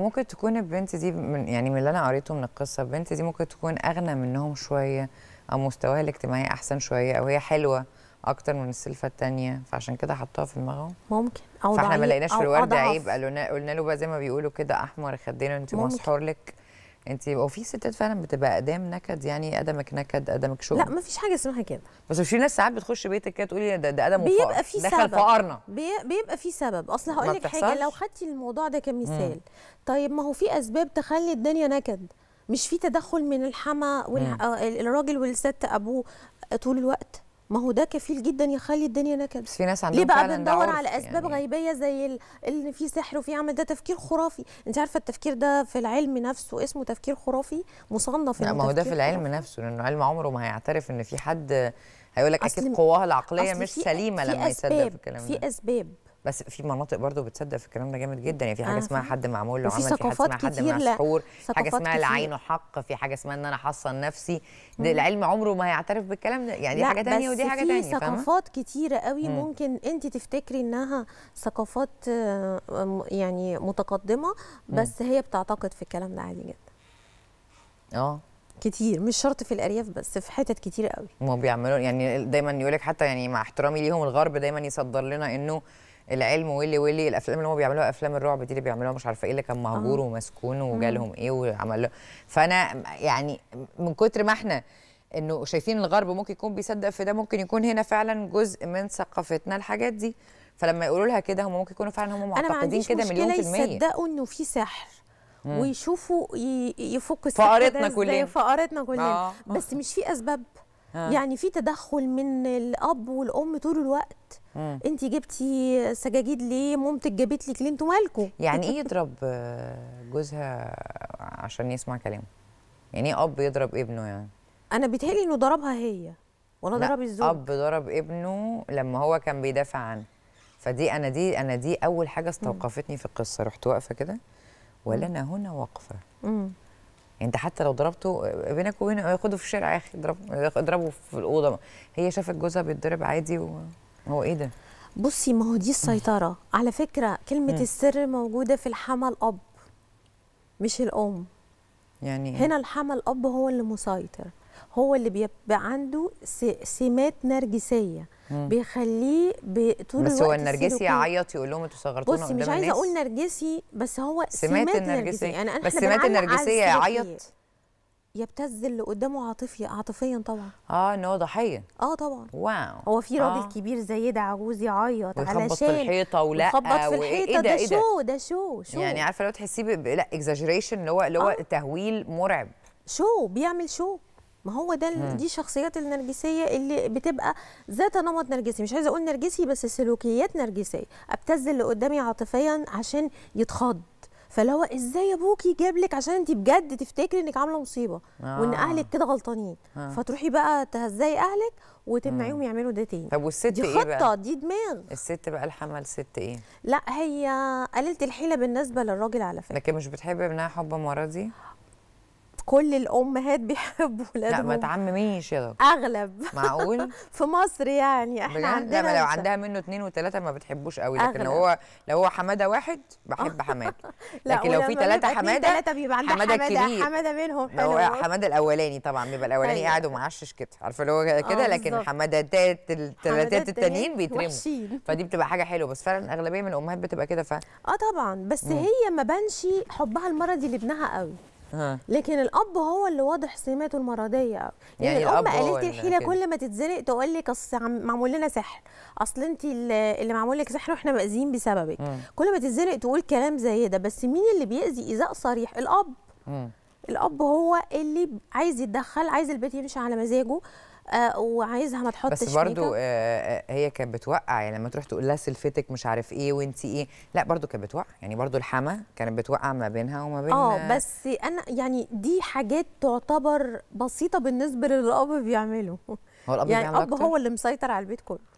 ممكن تكون البنت دي من يعني من اللي انا قريته من القصه البنت دي ممكن تكون اغنى منهم شويه او مستواها الاجتماعي احسن شويه او هي حلوه اكتر من السلفه الثانيه فعشان كده حطوها في دماغهم ممكن او فاحنا ما لقيناش في الورد عيب قالوا قلنا له بقى زي ما بيقولوا كده احمر خدينا انت مسحور لك انت وفي ستات فعلا بتبقى قدام نكد يعني قدمك نكد قدمك شغل لا ما فيش حاجه اسمها كده بس في ناس ساعات بتخش بيتك كده تقولي ده ده قدم بيبقى في سبب دخل فقرنا بيبقى في سبب اصل هقول لك حاجه لو خدتي الموضوع ده كمثال مم. طيب ما هو في اسباب تخلي الدنيا نكد مش في تدخل من الحما والراجل آه، والست ابوه طول الوقت ما هو ده كفيل جدا يخلي الدنيا نكد بس في ناس عندهم ليه بقى بندور على اسباب يعني... غيبيه زي ان في سحر وفي عمل ده تفكير خرافي انت عارفه التفكير ده في العلم نفسه اسمه تفكير خرافي مصنف لا ما هو ده في العلم خرافي. نفسه لانه علم عمره ما هيعترف ان في حد هيقول لك اكيد قواها العقليه مش سليمه لما يصدق في الكلام ده في اسباب بس في مناطق برضو بتصدق في الكلام ده جامد جدا يعني في حاجه آه. اسمها حد معمول له عمل في حاجه اسمها حد مسحور حاجه اسمها العين حق في حاجه اسمها ان انا احصن نفسي ده العلم عمره ما هيعترف بالكلام ده يعني دي حاجه ثانيه ودي حاجه بس في ثقافات كتيره قوي مم. ممكن انت تفتكري انها ثقافات آه، يعني متقدمه بس مم. هي بتعتقد في الكلام ده عادي جدا اه كتير مش شرط في الارياف بس في حتت كتير قوي ما بيعملوا يعني دايما يقولك حتى يعني مع احترامي ليهم الغرب دايما يصدر لنا انه العلم واللي واللي الافلام اللي هم بيعملوها افلام الرعب دي اللي بيعملوها مش عارفه ايه اللي كان آه. مهجور آه. ومسكون وجالهم ايه وعمل فانا يعني من كتر ما احنا انه شايفين الغرب ممكن يكون بيصدق في ده ممكن يكون هنا فعلا جزء من ثقافتنا الحاجات دي فلما يقولوا لها كده هم ممكن يكونوا فعلا هم معتقدين كده مليون في المية يصدقوا انه في سحر مم. ويشوفوا يفكوا السحر فقرتنا كلنا فقرتنا كلنا آه. بس مش في اسباب آه. يعني في تدخل من الاب والام طول الوقت انت جبتي سجاجيد ليه مامتك جابت لك ليه انتوا مالكم يعني ايه يضرب آه، جوزها عشان يسمع كلامه يعني ايه اب يضرب ابنه يعني انا بيتهيألي انه ضربها هي ولا ضرب الزوج اب ضرب ابنه لما هو كان بيدافع عنه فدي انا دي انا دي اول حاجه استوقفتني في القصه رحت واقفه كده ولنا هنا وقفه انت حتى لو ضربته بينك وبينه ياخده في الشارع يا اخي اضربه في الاوضه هي شافت جوزها بيتضرب عادي وهو ايه ده بصي ما هو دي السيطره على فكره كلمه م. السر موجوده في الحمى الاب مش الام يعني إيه؟ هنا الحمى الاب هو اللي مسيطر هو اللي بيبقى عنده سمات نرجسيه بيخليه طول بس هو النرجسي يعيط يقول لهم انتوا صغرتونا قدام الناس بصي مش عايزه اقول نرجسي بس هو سمات, سمات يعني انا بس سمات النرجسيه يعيط يبتز اللي قدامه عاطفيا عاطفيا طبعا اه ان هو ضحيه اه طبعا واو هو في راجل آه. كبير زي ده عجوز يعيط علشان في الحيطه ولا يخبط في الحيطه ده, إيه ده شو ده شو شو يعني عارفه لو تحسيه لا اكزاجريشن اللي هو اللي هو آه. تهويل مرعب شو بيعمل شو ما هو ده مم. دي الشخصيات النرجسيه اللي بتبقى ذات نمط نرجسي مش عايزه اقول نرجسي بس سلوكيات نرجسيه ابتز اللي قدامي عاطفيا عشان يتخض فاللي هو ازاي ابوكي جاب لك عشان انت بجد تفتكري انك عامله مصيبه آه. وان اهلك كده غلطانين آه. فتروحي بقى تهزقي اهلك وتمنعيهم يعملوا ده تاني طب والست دي إيه خطه ايه بقى؟ دي دماغ الست بقى الحمل ست ايه لا هي قليله الحيله بالنسبه للراجل على فكره لكن مش بتحب ابنها حب مرضي كل الامهات بيحبوا ولادهم لا ما تعمميش يا دكتور اغلب معقول في مصر يعني احنا عندنا لا لو عندها منه اثنين وثلاثه ما بتحبوش قوي لكن أغلب. لو هو لو هو حماده واحد بحب حماده لكن لو في ثلاثه حماده ثلاثة بيبقى عندها حماده كبير حماده منهم حلو هو حماده الاولاني طبعا بيبقى الاولاني أيوة. قاعد ومعشش كده عارفه اللي هو كده آه، لكن حمادتات الثلاثات التانيين بيترموا فدي بتبقى حاجه حلوه بس فعلا اغلبيه من الامهات بتبقى كده ف اه طبعا بس هي ما بانش حبها المرضي لابنها قوي لكن الاب هو اللي واضح سماته المرضيه يعني, يعني الام قالت الحيله كل ما تتزنق تقول لك اصل معمول لنا سحر اصل انت اللي معمول لك سحر واحنا مأذيين بسببك كل ما تتزنق تقول كلام زي ده بس مين اللي بيأذي ايذاء صريح الاب م. الاب هو اللي عايز يتدخل عايز البيت يمشي على مزاجه آه، وعايزها ما تحطش بس برضو آه،, آه هي كانت بتوقع يعني لما تروح تقول لها سلفتك مش عارف ايه وانت ايه لا برضو كانت بتوقع يعني برضو الحما كانت بتوقع ما بينها وما بين اه بس انا يعني دي حاجات تعتبر بسيطه بالنسبه للاب بيعمله هو الاب يعني الاب هو اللي مسيطر على البيت كله